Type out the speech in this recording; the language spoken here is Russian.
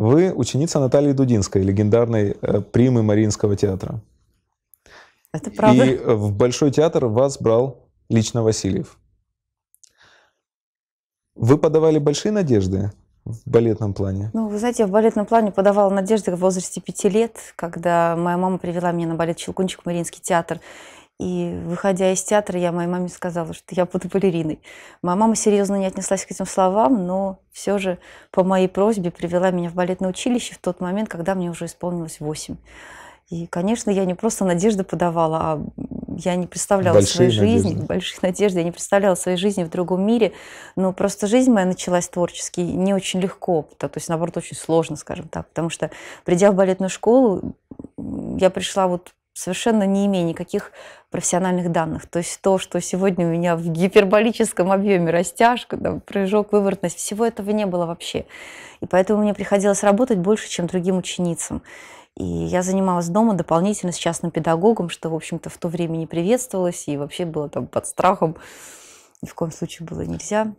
Вы ученица Натальи Дудинской, легендарной э, примы Мариинского театра. Это правда. И э, в Большой театр вас брал лично Васильев. Вы подавали большие надежды в балетном плане? Ну, вы знаете, я в балетном плане подавала надежды в возрасте пяти лет, когда моя мама привела меня на балет Челкунчик в Мариинский театр. И выходя из театра, я моей маме сказала, что я буду балериной. Моя мама серьезно не отнеслась к этим словам, но все же по моей просьбе привела меня в балетное училище в тот момент, когда мне уже исполнилось 8. И, конечно, я не просто надежды подавала, а я не представляла большие своей надежды. жизни, больших надежд, я не представляла своей жизни в другом мире. Но просто жизнь моя началась творчески не очень легко, то есть, наоборот, очень сложно, скажем так. Потому что, придя в балетную школу, я пришла вот совершенно не имея никаких профессиональных данных. То есть то, что сегодня у меня в гиперболическом объеме растяжка, там, прыжок, выворотность, всего этого не было вообще. И поэтому мне приходилось работать больше, чем другим ученицам. И я занималась дома дополнительно с частным педагогом, что, в общем-то, в то время не приветствовалось и вообще было там под страхом. Ни в коем случае было нельзя.